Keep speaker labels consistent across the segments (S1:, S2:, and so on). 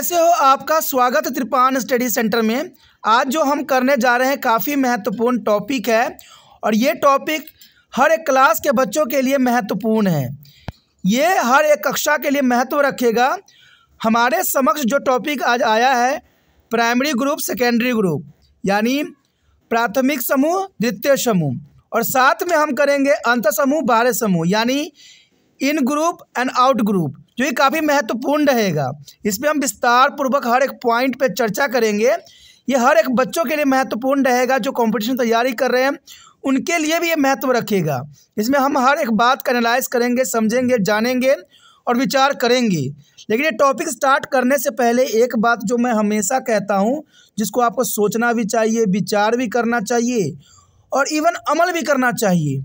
S1: कैसे हो आपका स्वागत त्रिपान स्टडी सेंटर में आज जो हम करने जा रहे हैं काफ़ी महत्वपूर्ण टॉपिक है और ये टॉपिक हर एक क्लास के बच्चों के लिए महत्वपूर्ण है ये हर एक कक्षा के लिए महत्व रखेगा हमारे समक्ष जो टॉपिक आज आया है प्राइमरी ग्रुप सेकेंडरी ग्रुप यानी प्राथमिक समूह द्वितीय समूह और साथ में हम करेंगे अंत समूह बारह समूह यानी in group and out group जो ये काफ़ी महत्वपूर्ण रहेगा इस पर हम विस्तार पूर्वक हर एक पॉइंट पर चर्चा करेंगे ये हर एक बच्चों के लिए महत्वपूर्ण रहेगा जो कंपटीशन तैयारी कर रहे हैं उनके लिए भी ये महत्व रखेगा इसमें हम हर एक बात का एनालाइज करेंगे समझेंगे जानेंगे और विचार करेंगे लेकिन ये टॉपिक स्टार्ट करने से पहले एक बात जो मैं हमेशा कहता हूँ जिसको आपको सोचना भी चाहिए विचार भी करना चाहिए और इवन अमल भी करना चाहिए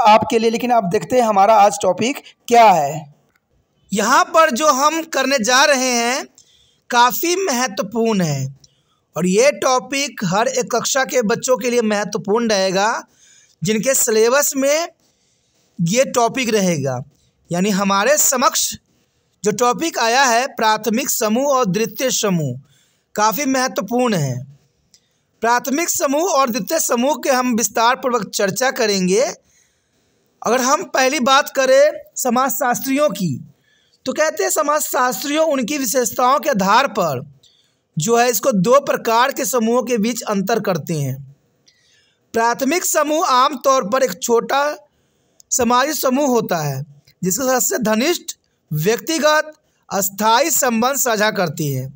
S2: आपके लिए लेकिन आप देखते हैं हमारा आज टॉपिक क्या है यहाँ पर जो हम
S1: करने जा रहे हैं काफ़ी महत्वपूर्ण है और ये टॉपिक हर एक कक्षा के बच्चों के लिए महत्वपूर्ण रहेगा जिनके सिलेबस में ये टॉपिक रहेगा यानी हमारे समक्ष जो टॉपिक आया है प्राथमिक समूह और द्वितीय समूह काफ़ी महत्वपूर्ण है प्राथमिक समूह और द्वितीय समूह के हम विस्तार पूर्वक चर्चा करेंगे अगर हम पहली बात करें समाजशास्त्रियों की तो कहते हैं समाजशास्त्रियों उनकी विशेषताओं के आधार पर जो है इसको दो प्रकार के समूहों के बीच अंतर करते हैं प्राथमिक समूह आमतौर पर एक छोटा समाजी समूह होता है जिसके सबसे घनिष्ठ व्यक्तिगत अस्थाई संबंध साझा करती है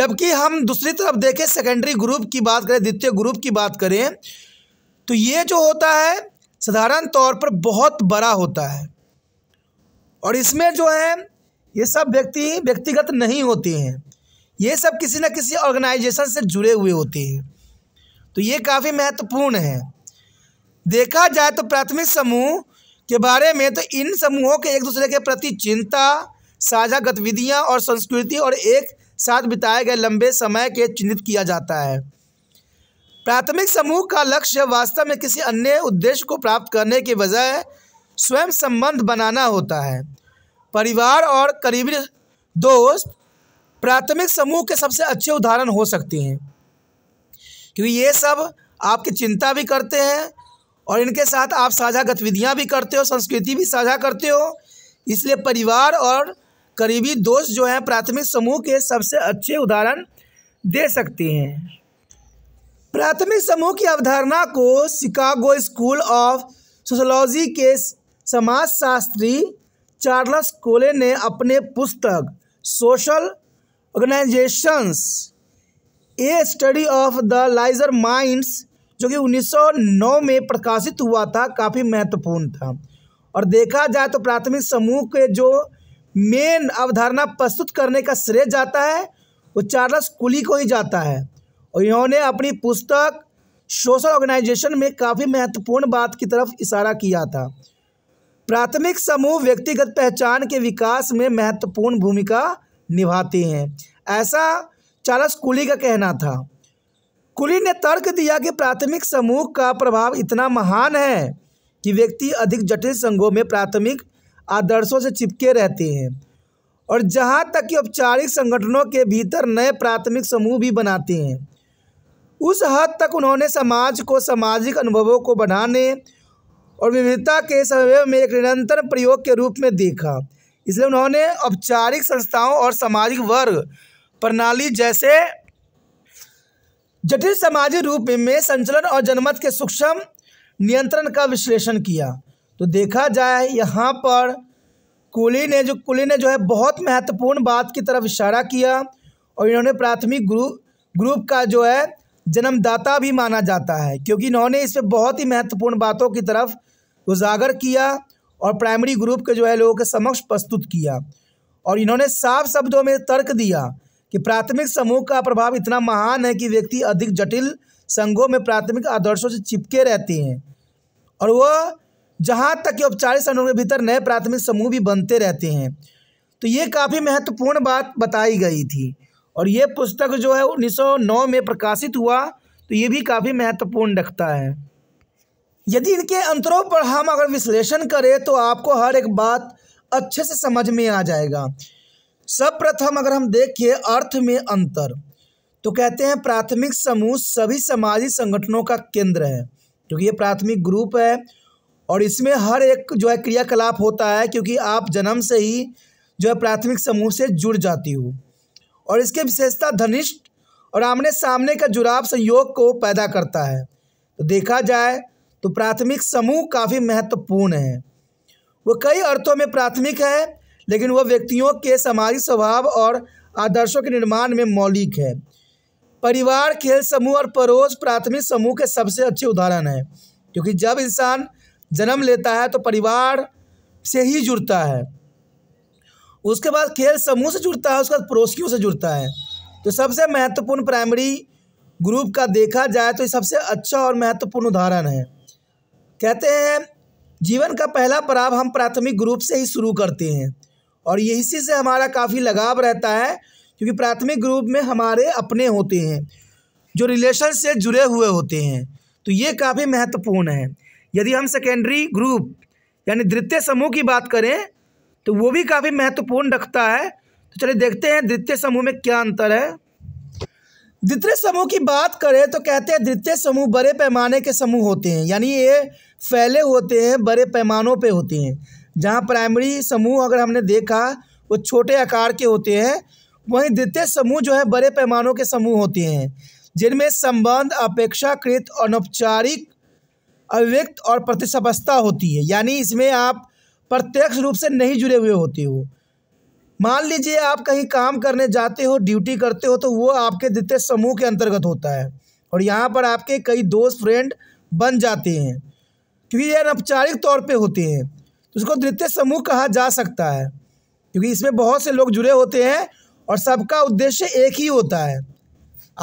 S1: जबकि हम दूसरी तरफ देखें सेकेंडरी ग्रुप की बात करें द्वितीय ग्रुप की बात करें तो ये जो होता है साधारण तौर पर बहुत बड़ा होता है और इसमें जो है ये सब व्यक्ति व्यक्तिगत नहीं होते हैं ये सब किसी न किसी ऑर्गेनाइजेशन से जुड़े हुए होते हैं तो ये काफ़ी महत्वपूर्ण है देखा जाए तो प्राथमिक समूह के बारे में तो इन समूहों के एक दूसरे के प्रति चिंता साझा गतिविधियाँ और संस्कृति और एक साथ बिताए गए लंबे समय के चिन्हित किया जाता है प्राथमिक समूह का लक्ष्य वास्तव में किसी अन्य उद्देश्य को प्राप्त करने के बजाय स्वयं संबंध बनाना होता है परिवार और करीबी दोस्त प्राथमिक समूह के सबसे अच्छे उदाहरण हो सकते हैं क्योंकि ये सब आपकी चिंता भी करते हैं और इनके साथ आप साझा गतिविधियाँ भी करते हो संस्कृति भी साझा करते हो इसलिए परिवार और करीबी दोस्त जो हैं प्राथमिक समूह के सबसे अच्छे उदाहरण दे सकते हैं प्राथमिक समूह की अवधारणा को शिकागो स्कूल ऑफ सोशोलॉजी के समाजशास्त्री चार्ल्स कोले ने अपने पुस्तक social organisations a study of the larger minds जो कि 1909 में प्रकाशित हुआ था काफ़ी महत्वपूर्ण था और देखा जाए तो प्राथमिक समूह के जो मेन अवधारणा प्रस्तुत करने का श्रेय जाता है वो चार्ल्स कुली को ही जाता है इन्होंने अपनी पुस्तक सोशल ऑर्गेनाइजेशन में काफ़ी महत्वपूर्ण बात की तरफ इशारा किया था प्राथमिक समूह व्यक्तिगत पहचान के विकास में महत्वपूर्ण भूमिका निभाते हैं ऐसा चार्ल्स कुली का कहना था कुली ने तर्क दिया कि प्राथमिक समूह का प्रभाव इतना महान है कि व्यक्ति अधिक जटिल संघों में प्राथमिक आदर्शों से चिपके रहते हैं और जहाँ तक कि औपचारिक संगठनों के भीतर नए प्राथमिक समूह भी बनाते हैं उस हद तक उन्होंने समाज को सामाजिक अनुभवों को बढ़ाने और विविधता के समय में एक निरंतर प्रयोग के रूप में देखा इसलिए उन्होंने औपचारिक संस्थाओं और सामाजिक वर्ग प्रणाली जैसे जटिल सामाजिक रूप में संचलन और जनमत के सूक्ष्म नियंत्रण का विश्लेषण किया तो देखा जाए यहाँ पर कुली ने जो कुली ने जो है बहुत महत्वपूर्ण बात की तरफ इशारा किया और इन्होंने प्राथमिक ग्रुप ग्रुप का जो है जन्मदाता भी माना जाता है क्योंकि इन्होंने इसमें बहुत ही महत्वपूर्ण बातों की तरफ उजागर किया और प्राइमरी ग्रुप के जो है लोगों के समक्ष प्रस्तुत किया और इन्होंने साफ शब्दों में तर्क दिया कि प्राथमिक समूह का प्रभाव इतना महान है कि व्यक्ति अधिक जटिल संघों में प्राथमिक आदर्शों से चिपके रहते हैं और वह जहाँ तक कि औपचारिक समूह के भीतर नए प्राथमिक समूह भी बनते रहते हैं तो ये काफ़ी महत्वपूर्ण बात बताई गई थी और ये पुस्तक जो है 1909 में प्रकाशित हुआ तो ये भी काफ़ी महत्वपूर्ण रखता है यदि इनके अंतरों पर हम अगर विश्लेषण करें तो आपको हर एक बात अच्छे से समझ में आ जाएगा सर्वप्रथम अगर हम देखें अर्थ में अंतर तो कहते हैं प्राथमिक समूह सभी समाजी संगठनों का केंद्र है क्योंकि ये प्राथमिक ग्रुप है और इसमें हर एक जो है क्रियाकलाप होता है क्योंकि आप जन्म से ही जो है प्राथमिक समूह से जुड़ जाती हो और इसके विशेषता धनिष्ठ और आमने सामने का जुड़ाव संयोग को पैदा करता है तो देखा जाए तो प्राथमिक समूह काफ़ी महत्वपूर्ण है वो कई अर्थों में प्राथमिक है लेकिन वह व्यक्तियों के सामाजिक स्वभाव और आदर्शों के निर्माण में मौलिक है परिवार खेल समूह और पड़ोस प्राथमिक समूह के सबसे अच्छे उदाहरण हैं क्योंकि जब इंसान जन्म लेता है तो परिवार से ही जुड़ता है उसके बाद खेल समूह से जुड़ता है उसके बाद पड़ोसियों से जुड़ता है तो सबसे महत्वपूर्ण प्राइमरी ग्रुप का देखा जाए तो सबसे अच्छा और महत्वपूर्ण उदाहरण है कहते हैं जीवन का पहला पड़ाव हम प्राथमिक ग्रुप से ही शुरू करते हैं और ये इसी से हमारा काफ़ी लगाव रहता है क्योंकि प्राथमिक ग्रुप में हमारे अपने होते हैं जो रिलेशन से जुड़े हुए होते हैं तो ये काफ़ी महत्वपूर्ण है यदि हम सेकेंडरी ग्रुप यानी द्वितीय समूह की बात करें तो वो भी काफ़ी महत्वपूर्ण रखता है तो चलिए देखते हैं द्वितीय समूह में क्या अंतर है द्वितीय समूह की बात करें तो कहते हैं द्वितीय समूह बड़े पैमाने के समूह होते हैं यानी ये फैले होते हैं बड़े पैमानों पे होते हैं जहाँ प्राइमरी समूह अगर हमने देखा वो छोटे आकार के होते हैं वहीं द्वितीय समूह जो है बड़े पैमानों के समूह होते हैं जिनमें संबंध अपेक्षाकृत अनौपचारिक अव्यक्त और प्रतिस्पर्धा होती है यानी इसमें आप प्रत्यक्ष रूप से नहीं जुड़े हुए होते हो मान लीजिए आप कहीं काम करने जाते हो ड्यूटी करते हो तो वो आपके द्वितीय समूह के अंतर्गत होता है और यहाँ पर आपके कई दोस्त फ्रेंड बन जाते हैं क्योंकि ये अनौपचारिक तौर पे होते हैं तो उसको द्वितीय समूह कहा जा सकता है क्योंकि इसमें बहुत से लोग जुड़े होते हैं और सबका उद्देश्य एक ही होता है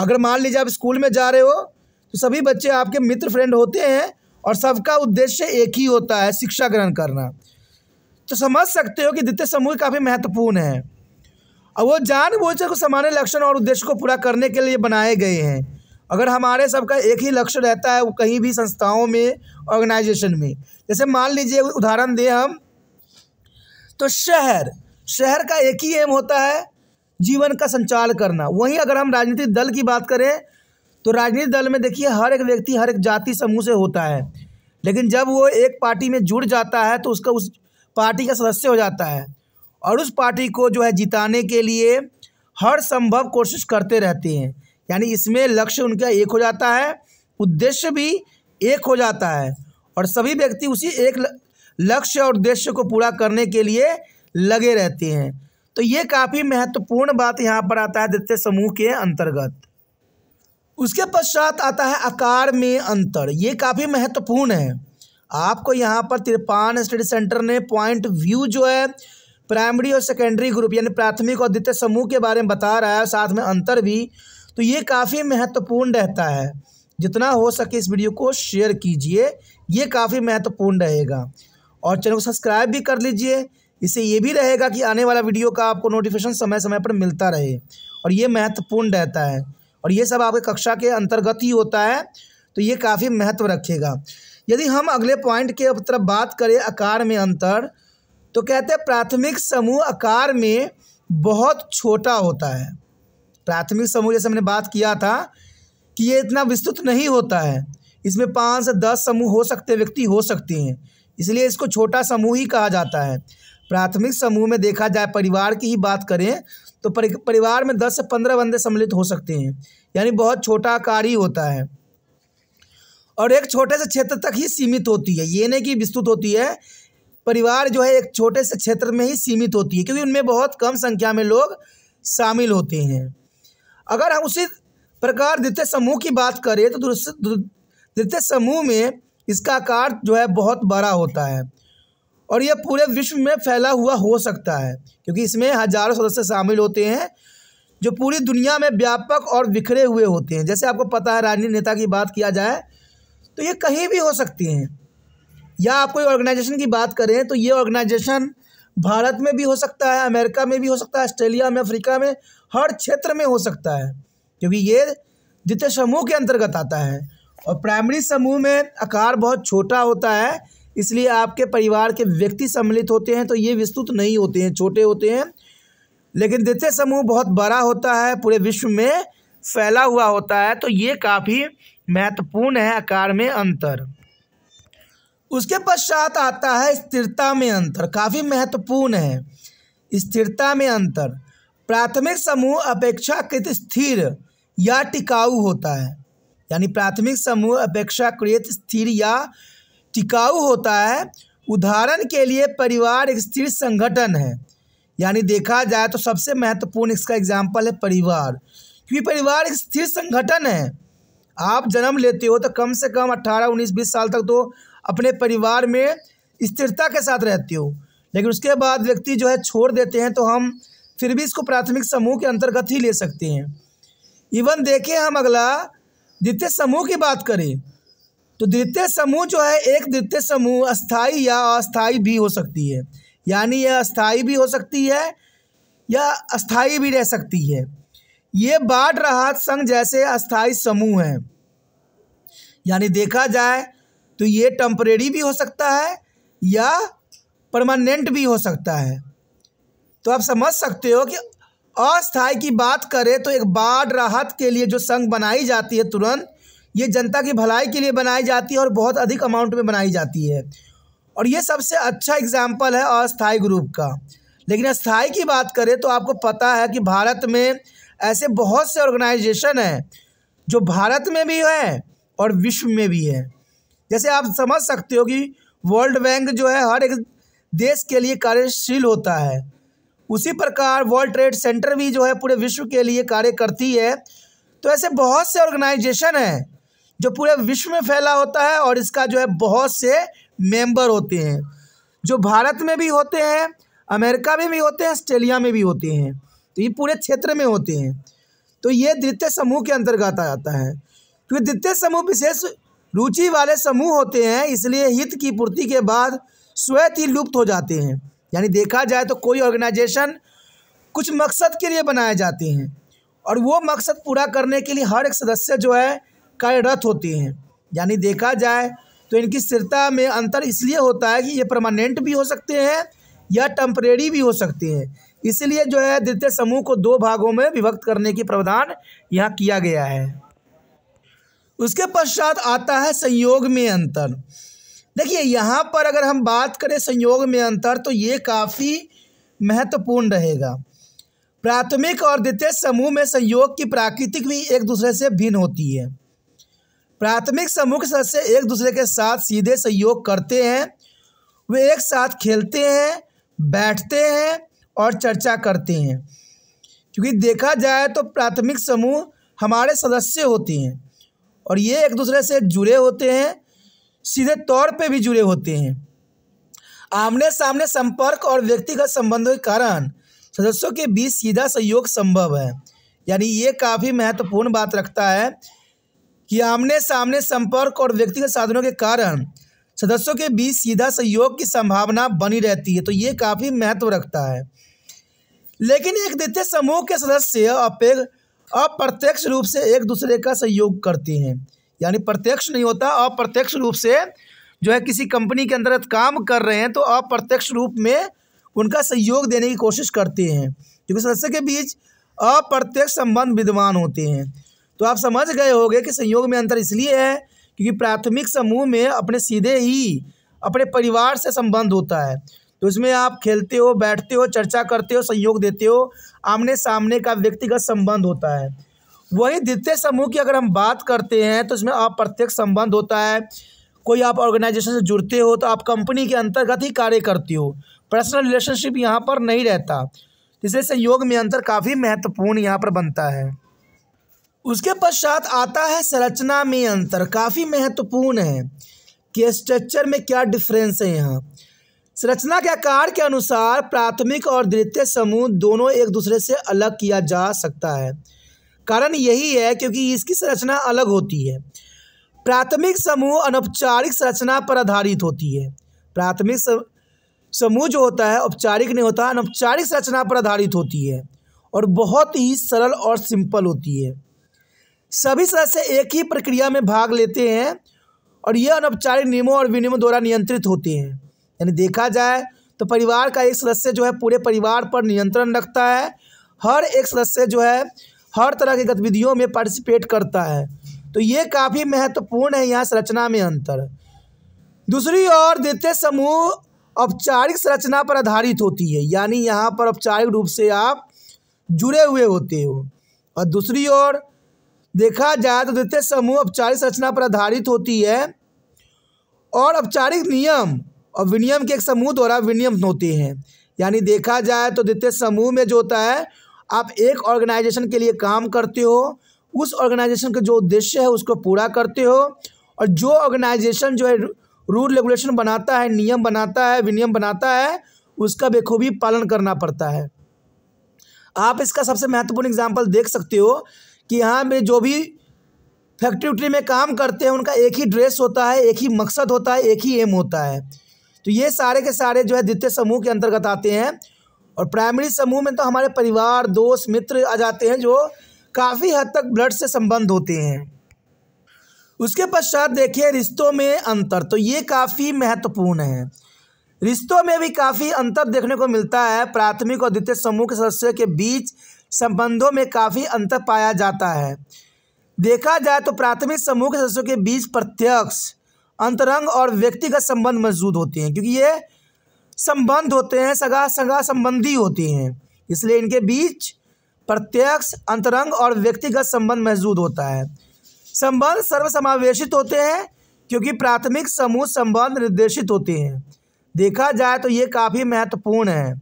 S1: अगर मान लीजिए आप स्कूल में जा रहे हो तो सभी बच्चे आपके मित्र फ्रेंड होते हैं और सबका उद्देश्य एक ही होता है शिक्षा ग्रहण करना तो समझ सकते हो कि द्वितीय समूह काफ़ी महत्वपूर्ण है और वो जानबूझकर को सामान्य लक्षण और उद्देश्य को पूरा करने के लिए बनाए गए हैं अगर हमारे सबका एक ही लक्ष्य रहता है वो कहीं भी संस्थाओं में ऑर्गेनाइजेशन में जैसे मान लीजिए उदाहरण दें हम तो शहर शहर का एक ही एम होता है जीवन का संचार करना वहीं अगर हम राजनीतिक दल की बात करें तो राजनीतिक दल में देखिए हर एक व्यक्ति हर एक जाति समूह से होता है लेकिन जब वो एक पार्टी में जुड़ जाता है तो उसका उस पार्टी का सदस्य हो जाता है और उस पार्टी को जो है जिताने के लिए हर संभव कोशिश करते रहते हैं यानी इसमें लक्ष्य उनका एक हो जाता है उद्देश्य भी एक हो जाता है और सभी व्यक्ति उसी एक लक्ष्य और उद्देश्य को पूरा करने के लिए लगे रहते हैं तो ये काफ़ी महत्वपूर्ण बात यहाँ पर आता है द्वितीय समूह के अंतर्गत उसके पश्चात आता है आकार में अंतर ये काफ़ी महत्वपूर्ण है आपको यहाँ पर तिरपान स्टडी सेंटर ने पॉइंट व्यू जो है प्राइमरी और सेकेंडरी ग्रुप यानी प्राथमिक और द्वितीय समूह के बारे में बता रहा है साथ में अंतर भी तो ये काफ़ी महत्वपूर्ण रहता है जितना हो सके इस वीडियो को शेयर कीजिए ये काफ़ी महत्वपूर्ण रहेगा और चैनल को सब्सक्राइब भी कर लीजिए इससे ये भी रहेगा कि आने वाला वीडियो का आपको नोटिफिकेशन समय समय पर मिलता रहे और ये महत्वपूर्ण रहता है और ये सब आपके कक्षा के अंतर्गत ही होता है तो ये काफ़ी महत्व रखेगा यदि हम अगले पॉइंट के तरफ बात करें आकार में अंतर तो कहते हैं प्राथमिक समूह आकार में बहुत छोटा होता है प्राथमिक समूह जैसे हमने बात किया था कि ये इतना विस्तृत नहीं होता है इसमें पाँच से दस समूह हो सकते व्यक्ति हो सकते हैं इसलिए इसको छोटा समूह ही कहा जाता है प्राथमिक समूह में देखा जाए परिवार की ही बात करें तो परिवार में दस से पंद्रह बंदे सम्मिलित हो सकते हैं यानी बहुत छोटा आकार ही होता है और एक छोटे से क्षेत्र तक ही सीमित होती है ये नहीं कि विस्तृत होती है परिवार जो है एक छोटे से क्षेत्र में ही सीमित होती है क्योंकि उनमें बहुत कम संख्या में लोग शामिल होते हैं अगर हम उसी प्रकार द्वितीय समूह की बात करें तो द्वितीय समूह में इसका आकार जो है बहुत बड़ा होता है और यह पूरे विश्व में फैला हुआ हो सकता है क्योंकि इसमें हजारों सदस्य शामिल होते हैं जो पूरी दुनिया में व्यापक और बिखरे हुए होते हैं जैसे आपको पता है राजनीति नेता की बात किया जाए तो ये कहीं भी हो सकती हैं या आप कोई ऑर्गेनाइजेशन की बात करें तो ये ऑर्गेनाइजेशन भारत में भी हो सकता है अमेरिका में भी हो सकता है ऑस्ट्रेलिया में अफ्रीका में हर क्षेत्र में हो सकता है क्योंकि ये द्वितीय समूह के अंतर्गत आता है और प्राइमरी समूह में आकार बहुत छोटा होता है इसलिए आपके परिवार के व्यक्ति सम्मिलित होते हैं तो ये विस्तृत नहीं होते हैं छोटे होते हैं लेकिन द्वितीय समूह बहुत बड़ा होता है पूरे विश्व में फैला हुआ होता है तो ये काफ़ी महत्वपूर्ण है आकार में अंतर उसके पश्चात आता है स्थिरता में अंतर काफ़ी महत्वपूर्ण है स्थिरता में अंतर प्राथमिक समूह अपेक्षाकृत स्थिर या टिकाऊ होता है यानी प्राथमिक समूह अपेक्षाकृत स्थिर या टिकाऊ होता है उदाहरण के लिए परिवार एक स्थिर संगठन है यानी देखा जाए तो सबसे महत्वपूर्ण इसका एग्जाम्पल है परिवार क्योंकि परिवार एक स्थिर संगठन है आप जन्म लेते हो तो कम से कम अट्ठारह उन्नीस बीस साल तक तो अपने परिवार में स्थिरता के साथ रहते हो लेकिन उसके बाद व्यक्ति जो है छोड़ देते हैं तो हम फिर भी इसको प्राथमिक समूह के अंतर्गत ही ले सकते हैं इवन देखें हम अगला द्वितीय समूह की बात करें तो द्वितीय समूह जो है एक द्वितीय समूह अस्थाई या अस्थाई भी हो सकती है यानी यह अस्थाई भी हो सकती है या अस्थाई भी रह सकती है ये बाढ़ राहत संघ जैसे अस्थाई समूह हैं यानी देखा जाए तो ये टम्परेरी भी हो सकता है या परमानेंट भी हो सकता है तो आप समझ सकते हो कि अस्थाई की बात करें तो एक बाढ़ राहत के लिए जो संघ बनाई जाती है तुरंत ये जनता की भलाई के लिए बनाई जाती है और बहुत अधिक अमाउंट में बनाई जाती है और ये सबसे अच्छा एग्जाम्पल है अस्थाई ग्रुप का लेकिन अस्थाई की बात करें तो आपको पता है कि भारत में ऐसे बहुत से ऑर्गेनाइजेशन हैं जो भारत में भी हैं और विश्व में भी है जैसे आप समझ सकते हो कि वर्ल्ड बैंक जो है हर एक देश के लिए कार्यशील होता है उसी प्रकार वर्ल्ड ट्रेड सेंटर भी जो है पूरे विश्व के लिए कार्य करती है तो ऐसे बहुत से ऑर्गेनाइजेशन हैं जो पूरे विश्व में फैला होता है और इसका जो है बहुत से मेंबर होते हैं जो भारत में भी होते हैं अमेरिका में भी होते हैं ऑस्ट्रेलिया में भी होते हैं तो ये पूरे क्षेत्र में होते हैं तो ये द्वितीय समूह के अंतर्गत आ जाता है क्योंकि तो द्वितीय समूह विशेष रुचि वाले समूह होते हैं इसलिए हित की पूर्ति के बाद स्वयं ही लुप्त हो जाते हैं यानी देखा जाए तो कोई ऑर्गेनाइजेशन कुछ मकसद के लिए बनाए जाते हैं और वो मकसद पूरा करने के लिए हर एक सदस्य जो है कार्यरत होते हैं यानी देखा जाए तो इनकी स्थिरता में अंतर इसलिए होता है कि ये परमानेंट भी हो सकते हैं या टम्परेरी भी हो सकते हैं इसलिए जो है द्वितीय समूह को दो भागों में विभक्त करने की प्रावधान यहाँ किया गया है उसके पश्चात आता है संयोग में अंतर देखिए यहाँ पर अगर हम बात करें संयोग में अंतर तो ये काफ़ी महत्वपूर्ण रहेगा प्राथमिक और द्वितीय समूह में संयोग की प्राकृतिक भी एक दूसरे से भिन्न होती है प्राथमिक समूह के सदस्य एक दूसरे के साथ सीधे संयोग करते हैं वे एक साथ खेलते हैं बैठते हैं और चर्चा करते हैं क्योंकि देखा जाए तो प्राथमिक समूह हमारे सदस्य होते हैं और ये एक दूसरे से जुड़े होते हैं सीधे तौर पे भी जुड़े होते हैं आमने सामने संपर्क और व्यक्तिगत संबंधों के कारण सदस्यों के बीच सीधा सहयोग संभव है यानी ये काफ़ी महत्वपूर्ण बात रखता है कि आमने सामने संपर्क और व्यक्तिगत साधनों के कारण सदस्यों के बीच सीधा सहयोग की संभावना बनी रहती है तो ये काफ़ी महत्व रखता है लेकिन एक द्वितीय समूह के सदस्य अप्रत्यक्ष रूप से एक दूसरे का सहयोग करते हैं यानी प्रत्यक्ष नहीं होता अप्रत्यक्ष रूप से जो है किसी कंपनी के अंतर्गत काम कर रहे हैं तो अप्रत्यक्ष रूप में उनका सहयोग देने की कोशिश करते हैं क्योंकि सदस्य के बीच अप्रत्यक्ष संबंध विद्वान होते हैं तो आप समझ गए होंगे कि संयोग में अंतर इसलिए है क्योंकि प्राथमिक समूह में अपने सीधे ही अपने परिवार से संबंध होता है तो इसमें आप खेलते हो बैठते हो चर्चा करते हो सहयोग देते हो आमने सामने का व्यक्तिगत संबंध होता है वहीं द्वितीय समूह की अगर हम बात करते हैं तो इसमें अप्रत्यक्ष संबंध होता है कोई आप ऑर्गेनाइजेशन से जुड़ते हो तो आप कंपनी के अंतर्गत ही कार्य करते हो पर्सनल रिलेशनशिप यहाँ पर नहीं रहता इसलिए सहयोग में अंतर काफ़ी महत्वपूर्ण यहाँ पर बनता है उसके पश्चात आता है संरचना में अंतर काफ़ी महत्वपूर्ण है कि स्ट्रक्चर में क्या डिफरेंस है यहाँ संरचना के आकार के अनुसार प्राथमिक और द्वितीय समूह दोनों एक दूसरे से अलग किया जा सकता है कारण यही है क्योंकि इसकी संरचना अलग होती है प्राथमिक समूह अनौपचारिक संरचना पर आधारित होती है प्राथमिक समूह जो होता है औपचारिक नहीं होता अनौपचारिक संरचना पर आधारित होती है और बहुत ही सरल और सिंपल होती है सभी सदस्य एक ही प्रक्रिया में भाग लेते हैं और यह अनौपचारिक नियमों और विनियमों द्वारा नियंत्रित होते हैं यानी देखा जाए तो परिवार का एक सदस्य जो है पूरे परिवार पर नियंत्रण रखता है हर एक सदस्य जो है हर तरह की गतिविधियों में पार्टिसिपेट करता है तो ये काफ़ी महत्वपूर्ण है यहाँ संरचना में अंतर दूसरी ओर द्वितीय समूह औपचारिक संरचना पर आधारित होती है यानी यहाँ पर औपचारिक रूप से आप जुड़े हुए होते हो और दूसरी ओर देखा जाए तो द्वितीय समूह औपचारिक संरचना पर आधारित होती है और औपचारिक नियम और विनियम के एक समूह द्वारा विनियम होते हैं यानी देखा जाए तो द्वितीय समूह में जो होता है आप एक ऑर्गेनाइजेशन के लिए काम करते हो उस ऑर्गेनाइजेशन का जो उद्देश्य है उसको पूरा करते हो और जो ऑर्गेनाइजेशन जो है रूल रेगुलेशन बनाता है नियम बनाता है विनियम बनाता है उसका बेखूबी पालन करना पड़ता है आप इसका सबसे महत्वपूर्ण एग्जाम्पल देख सकते हो कि यहाँ पर जो भी फैक्ट्री उक्ट्री में काम करते हैं उनका एक ही ड्रेस होता है एक ही मकसद होता है एक ही एम होता है तो ये सारे के सारे जो है द्वितीय समूह के अंतर्गत आते हैं और प्राइमरी समूह में तो हमारे परिवार दोस्त मित्र आ जाते हैं जो काफ़ी हद तक ब्लड से संबंध होते हैं उसके पश्चात देखिए रिश्तों में अंतर तो ये काफ़ी महत्वपूर्ण है रिश्तों में भी काफ़ी अंतर देखने को मिलता है प्राथमिक और द्वितीय समूह के सदस्यों के बीच संबंधों में काफ़ी अंतर पाया जाता है देखा जाए तो प्राथमिक समूह के सदस्यों के बीच प्रत्यक्ष अंतरंग और व्यक्तिगत संबंध मौजूद होते हैं क्योंकि ये संबंध होते हैं सगा सगा संबंधी होते हैं इसलिए इनके बीच प्रत्यक्ष अंतरंग और व्यक्तिगत संबंध महजूद होता है संबंध सर्वसमावेशित होते हैं क्योंकि प्राथमिक समूह संबंध निर्देशित होते हैं देखा जाए तो ये काफ़ी महत्वपूर्ण है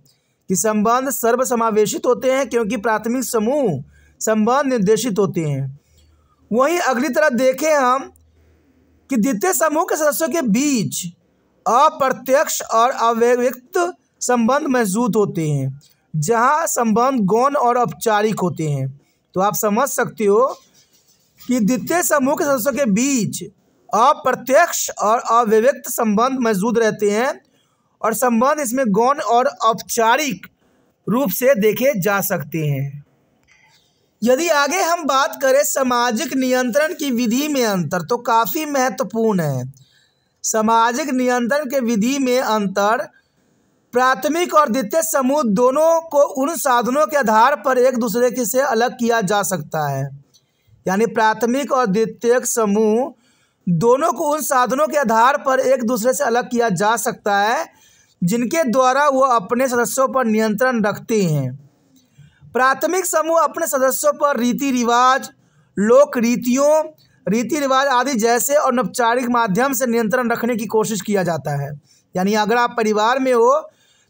S1: कि संबंध सर्वसमावेशित होते हैं क्योंकि प्राथमिक समूह संबंध निर्देशित होते हैं वहीं अगली तरह देखें हम कि द्वितीय समूह के सदस्यों के बीच अप्रत्यक्ष और अव्यक्त संबंध मौजूद होते हैं जहां संबंध गौण और औपचारिक होते हैं तो आप समझ सकते हो कि द्वितीय समूह के सदस्यों के बीच अप्रत्यक्ष और अव्यक्त संबंध मौजूद रहते हैं और संबंध इसमें गौण और औपचारिक रूप से देखे जा सकते हैं यदि आगे हम बात करें सामाजिक नियंत्रण की विधि में अंतर तो काफ़ी महत्वपूर्ण है सामाजिक नियंत्रण के विधि में अंतर प्राथमिक और द्वितीय समूह दोनों को उन साधनों के आधार पर एक दूसरे के से अलग किया जा सकता है यानी प्राथमिक और द्वितीय समूह दोनों को उन साधनों के आधार पर एक दूसरे से अलग किया जा सकता है जिनके द्वारा वो अपने सदस्यों पर नियंत्रण रखते हैं प्राथमिक समूह अपने सदस्यों पर रीति रिवाज लोक रीतियों रीति रिवाज आदि जैसे अनौपचारिक माध्यम से नियंत्रण रखने की कोशिश किया जाता है यानी अगर आप परिवार में हो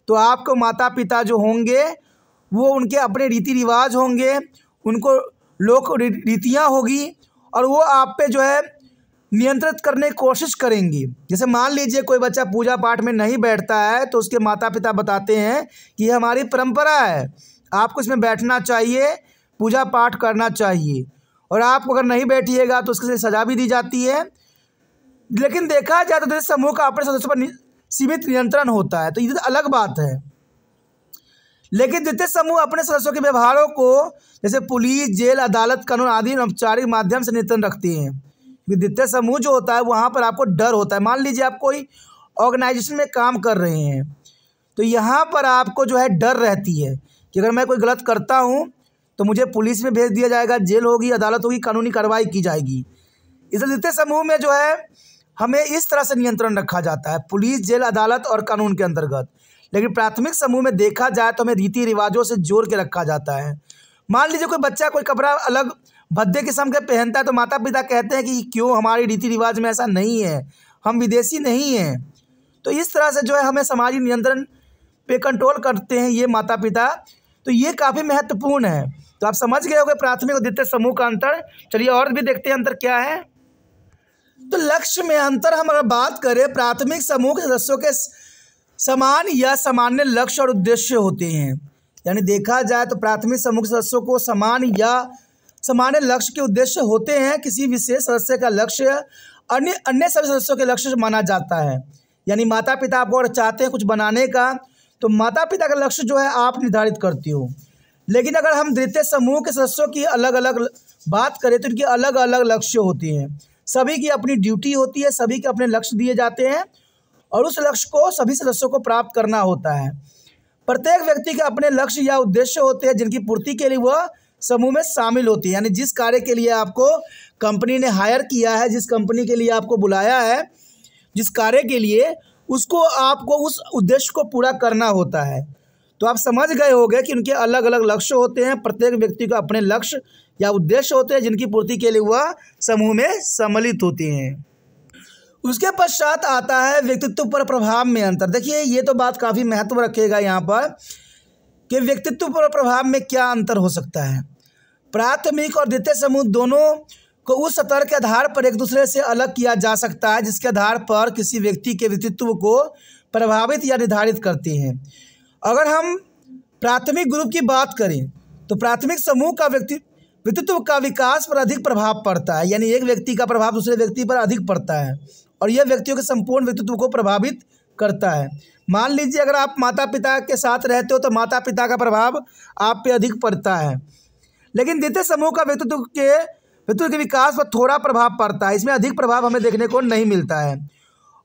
S1: तो आपको माता पिता जो होंगे वो उनके अपने रीति रिवाज होंगे उनको लोक रीतियाँ होगी और वो आप पे जो है नियंत्रित करने की कोशिश करेंगी जैसे मान लीजिए कोई बच्चा पूजा पाठ में नहीं बैठता है तो उसके माता पिता बताते हैं कि ये हमारी परंपरा है आपको इसमें बैठना चाहिए पूजा पाठ करना चाहिए और आप अगर नहीं बैठिएगा तो उसके लिए सजा भी दी जाती है लेकिन देखा जाए तो समूह का अपने सदस्यों पर सीमित नियंत्रण होता है तो ये तो अलग बात है लेकिन द्वितीय समूह अपने सदस्यों के व्यवहारों को जैसे पुलिस जेल अदालत कानून आदि औपचारिक माध्यम से नियंत्रण रखती हैं विदित्य समूह जो होता है वहाँ पर आपको डर होता है मान लीजिए आप कोई ऑर्गेनाइजेशन में काम कर रहे हैं तो यहाँ पर आपको जो है डर रहती है कि अगर मैं कोई गलत करता हूँ तो मुझे पुलिस में भेज दिया जाएगा जेल होगी अदालत होगी कानूनी कार्रवाई की जाएगी इस द्वितीय समूह में जो है हमें इस तरह से नियंत्रण रखा जाता है पुलिस जेल अदालत और कानून के अंतर्गत लेकिन प्राथमिक समूह में देखा जाए तो हमें रीति रिवाजों से जोड़ के रखा जाता है मान लीजिए कोई बच्चा कोई कपड़ा अलग भद्दे किस्म के पहनता है तो माता पिता कहते हैं कि क्यों हमारे रीति रिवाज में ऐसा नहीं है हम विदेशी नहीं हैं तो इस तरह से जो है हमें सामाजिक नियंत्रण पे कंट्रोल करते हैं ये माता पिता तो ये काफ़ी महत्वपूर्ण है तो आप समझ गए होंगे प्राथमिक और द्वितीय समूह का अंतर चलिए और भी देखते हैं अंतर क्या है तो लक्ष्य में अंतर हम अगर बात करें प्राथमिक समूह के सदस्यों के समान या सामान्य लक्ष्य और उद्देश्य होते हैं यानी देखा जाए तो प्राथमिक समूह के सदस्यों को समान या सामान्य लक्ष्य के उद्देश्य होते हैं किसी विशेष सदस्य का लक्ष्य अन्य अन्य सभी सदस्यों के लक्ष्य माना जाता है यानी माता पिता आपको चाहते हैं कुछ बनाने का तो माता पिता का लक्ष्य जो है आप निर्धारित करती हो लेकिन अगर हम द्वितीय समूह के सदस्यों की अलग अलग बात करें तो इनकी अलग अलग लक्ष्य होती हैं सभी की अपनी ड्यूटी होती है सभी के अपने लक्ष्य दिए जाते हैं और उस लक्ष्य को सभी सदस्यों को प्राप्त करना होता है प्रत्येक व्यक्ति के अपने लक्ष्य या उद्देश्य होते हैं जिनकी पूर्ति के लिए वह समूह में शामिल होती है यानी जिस कार्य के लिए आपको कंपनी ने हायर किया है जिस कंपनी के लिए आपको बुलाया है जिस कार्य के लिए उसको आपको उस उद्देश्य को पूरा करना होता है तो आप समझ गए होंगे कि उनके अलग अलग लक्ष्य होते हैं प्रत्येक व्यक्ति को अपने लक्ष्य या उद्देश्य होते हैं जिनकी पूर्ति के लिए वह समूह में सम्मिलित होते हैं उसके पश्चात आता है व्यक्तित्व पर प्रभाव में अंतर देखिए ये तो बात काफ़ी महत्व रखेगा यहाँ पर कि व्यक्तित्व पर प्रभाव में क्या अंतर हो सकता है प्राथमिक और द्वितीय समूह दोनों को उस स्तर के आधार पर एक दूसरे से अलग किया जा सकता है जिसके आधार पर किसी व्यक्ति के व्यक्तित्व को प्रभावित या निर्धारित करते हैं अगर हम प्राथमिक ग्रुप की बात करें तो प्राथमिक समूह का व्यक्ति व्यक्तित्व का विकास पर अधिक प्रभाव पड़ता है यानी एक व्यक्ति का प्रभाव दूसरे व्यक्ति पर अधिक पड़ता है और यह व्यक्तियों के संपूर्ण व्यक्तित्व को प्रभावित करता है मान लीजिए अगर आप माता पिता के साथ रहते हो तो माता पिता का प्रभाव आप पे अधिक पड़ता है लेकिन द्वितीय समूह का व्यक्तित्व के व्यक्तित्व के विकास पर थोड़ा प्रभाव पड़ता है इसमें अधिक प्रभाव हमें देखने को नहीं मिलता है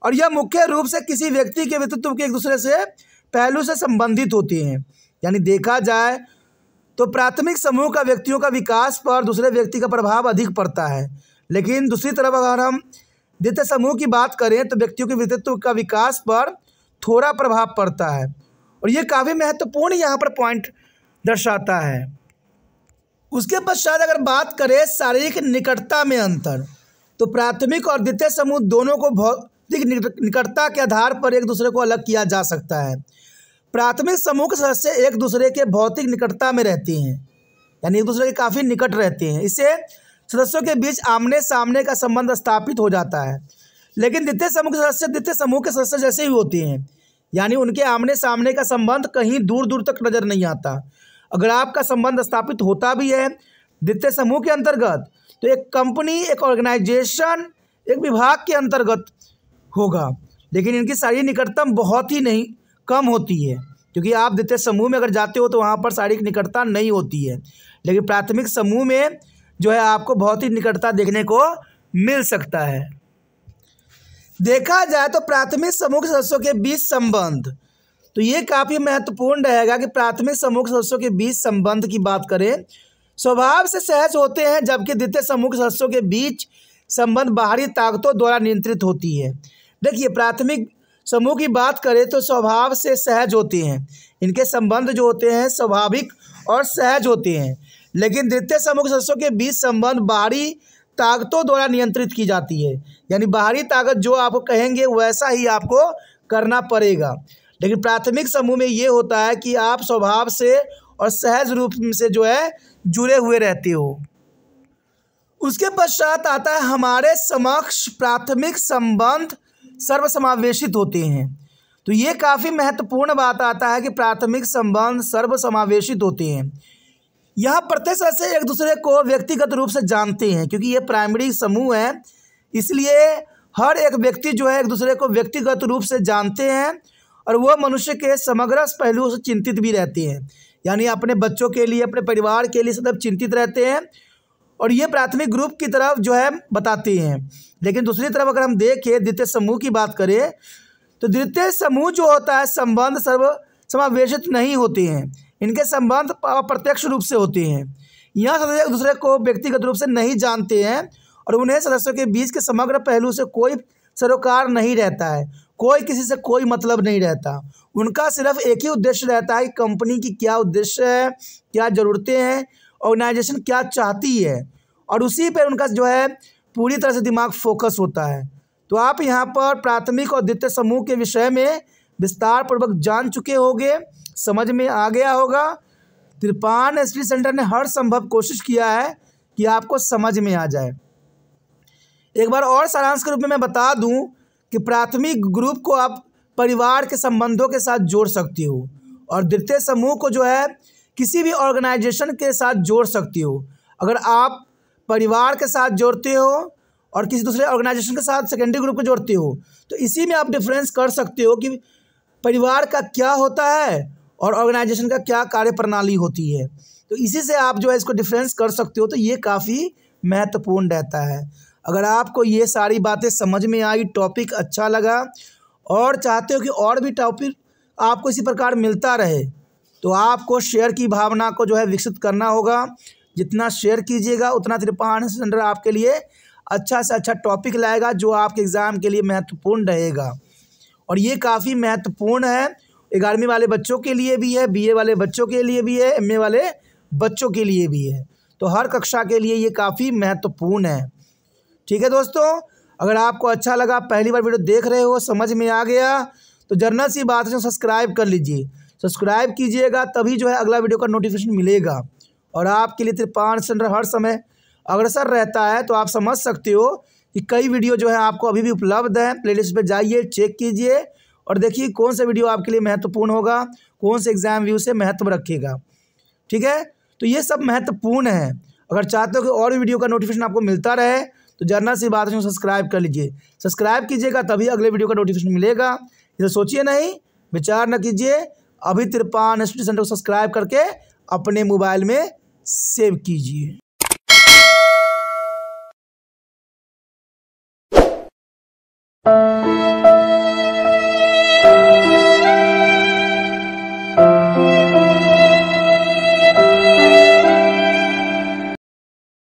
S1: और यह मुख्य रूप से किसी व्यक्ति के व्यक्तित्व के एक दूसरे से पहलू से संबंधित होती हैं यानी देखा जाए तो प्राथमिक समूह का व्यक्तियों का विकास पर दूसरे व्यक्ति का प्रभाव अधिक पड़ता है लेकिन दूसरी तरफ अगर हम द्वितीय समूह की बात करें तो व्यक्तियों के व्यक्तित्व का विकास पर थोड़ा प्रभाव पड़ता है और ये काफ़ी महत्वपूर्ण यहाँ पर पॉइंट दर्शाता है उसके पश्चात अगर बात करें शारीरिक निकटता में अंतर तो प्राथमिक और द्वितीय समूह दोनों को भौतिक निकटता के आधार पर एक दूसरे को अलग किया जा सकता है प्राथमिक समूह के सदस्य एक दूसरे के भौतिक निकटता में रहते हैं यानी एक दूसरे के काफ़ी निकट रहते हैं इससे सदस्यों के बीच आमने सामने का संबंध स्थापित हो जाता है लेकिन द्वितीय समूह के सदस्य द्वितीय समूह के सदस्य जैसे ही होते हैं यानी उनके आमने सामने का संबंध कहीं दूर दूर तक नज़र नहीं आता अगर आपका संबंध स्थापित होता भी है द्वितीय समूह के अंतर्गत तो एक कंपनी एक ऑर्गेनाइजेशन एक विभाग के अंतर्गत होगा लेकिन इनकी शारीरिक निकटतम बहुत ही नहीं कम होती है क्योंकि आप द्वितीय समूह में अगर जाते हो तो वहाँ पर शारीरिक निकटता नहीं होती है लेकिन प्राथमिक समूह में जो है आपको बहुत ही निकटता देखने को मिल सकता है देखा जाए तो प्राथमिक समूह के सदस्यों के बीच संबंध तो ये काफ़ी महत्वपूर्ण रहेगा कि प्राथमिक समूह सदस्यों के बीच संबंध की बात करें स्वभाव से सहज होते हैं जबकि द्वितीय समूह सदस्यों के बीच संबंध बाहरी ताकतों द्वारा नियंत्रित होती है देखिए प्राथमिक समूह की बात करें तो स्वभाव से सहज होते हैं इनके संबंध जो होते हैं स्वाभाविक और सहज होते हैं लेकिन द्वितीय समूह सदस्यों के बीच संबंध बाहरी ताकतों द्वारा नियंत्रित की जाती है यानी बाहरी ताकत जो आपको कहेंगे वैसा ही आपको करना पड़ेगा लेकिन प्राथमिक समूह में ये होता है कि आप स्वभाव से और सहज रूप से जो है जुड़े हुए रहते हो उसके पश्चात आता है हमारे समक्ष प्राथमिक संबंध सर्वसमावेशित होते हैं तो ये काफ़ी महत्वपूर्ण बात आता है कि प्राथमिक संबंध सर्वसमावेशित होते हैं यह प्रत्यक्ष से एक दूसरे को व्यक्तिगत रूप से जानते हैं क्योंकि ये प्राइमरी समूह है इसलिए हर एक व्यक्ति जो है एक दूसरे को व्यक्तिगत रूप से जानते हैं और वह मनुष्य के समग्र पहलुओं से चिंतित भी रहते हैं यानी अपने बच्चों के लिए अपने परिवार के लिए सदैव चिंतित रहते हैं और ये प्राथमिक ग्रुप की तरफ जो है बताते हैं लेकिन दूसरी तरफ अगर हम देखें द्वितीय समूह की बात करें तो द्वितीय समूह जो होता है संबंध सर्व समावेशित नहीं होते हैं इनके संबंध प्रत्यक्ष रूप से होते हैं यह सदस्य एक दूसरे को व्यक्तिगत रूप से नहीं जानते हैं और उन्हें सदस्यों के बीच के समग्र पहलू से कोई सरोकार नहीं रहता है कोई किसी से कोई मतलब नहीं रहता उनका सिर्फ एक ही उद्देश्य रहता है कि कंपनी की क्या उद्देश्य है क्या ज़रूरतें हैं ऑर्गेनाइजेशन क्या चाहती है और उसी पर उनका जो है पूरी तरह से दिमाग फोकस होता है तो आप यहाँ पर प्राथमिक और द्वितीय समूह के विषय में विस्तार पूर्वक जान चुके होंगे समझ में आ गया होगा त्रिपान एस सेंटर ने हर संभव कोशिश किया है कि आपको समझ में आ जाए एक बार और सारांश के रूप में मैं बता दूं कि प्राथमिक ग्रुप को आप परिवार के संबंधों के साथ जोड़ सकती हो और द्वितीय समूह को जो है किसी भी ऑर्गेनाइजेशन के साथ जोड़ सकती हो अगर आप परिवार के साथ जोड़ते हो और किसी दूसरे ऑर्गेनाइजेशन के साथ सेकेंडरी ग्रुप को जोड़ते हो तो इसी में आप डिफरेंस कर सकते हो कि परिवार का क्या होता है और ऑर्गेनाइजेशन का क्या कार्य प्रणाली होती है तो इसी से आप जो है इसको डिफरेंस कर सकते हो तो ये काफ़ी महत्वपूर्ण रहता है अगर आपको ये सारी बातें समझ में आई टॉपिक अच्छा लगा और चाहते हो कि और भी टॉपिक आपको इसी प्रकार मिलता रहे तो आपको शेयर की भावना को जो है विकसित करना होगा जितना शेयर कीजिएगा उतना त्रिपाण सेंटर आपके लिए अच्छा से अच्छा टॉपिक लाएगा जो आपके एग्ज़ाम के लिए महत्वपूर्ण रहेगा और ये काफ़ी महत्वपूर्ण है ग्यारहवीं वाले बच्चों के लिए भी है बीए वाले बच्चों के लिए भी है एमए वाले बच्चों के लिए भी है तो हर कक्षा के लिए ये काफ़ी महत्वपूर्ण है ठीक है दोस्तों अगर आपको अच्छा लगा पहली बार वीडियो देख रहे हो समझ में आ गया तो जरना सी बात है सब्सक्राइब कर लीजिए सब्सक्राइब कीजिएगा तभी जो है अगला वीडियो का नोटिफिकेशन मिलेगा और आपके लिए त्रिपाण चंद्र हर समय अग्रसर रहता है तो आप समझ सकते हो कि कई वीडियो जो है आपको अभी भी उपलब्ध हैं प्लेलिस्ट पे जाइए चेक कीजिए और देखिए कौन सा वीडियो आपके लिए महत्वपूर्ण होगा कौन से एग्ज़ाम व्यू से महत्व रखेगा ठीक है तो ये सब महत्वपूर्ण है अगर चाहते हो कि और वीडियो का नोटिफिकेशन आपको मिलता रहे तो जरना सी बात है सब्सक्राइब कर लीजिए सब्सक्राइब कीजिएगा तभी अगले वीडियो का नोटिफिकेशन मिलेगा इसे सोचिए नहीं विचार न कीजिए अभी तिरपान स्टडी सेंटर को सब्सक्राइब करके अपने मोबाइल में सेव कीजिए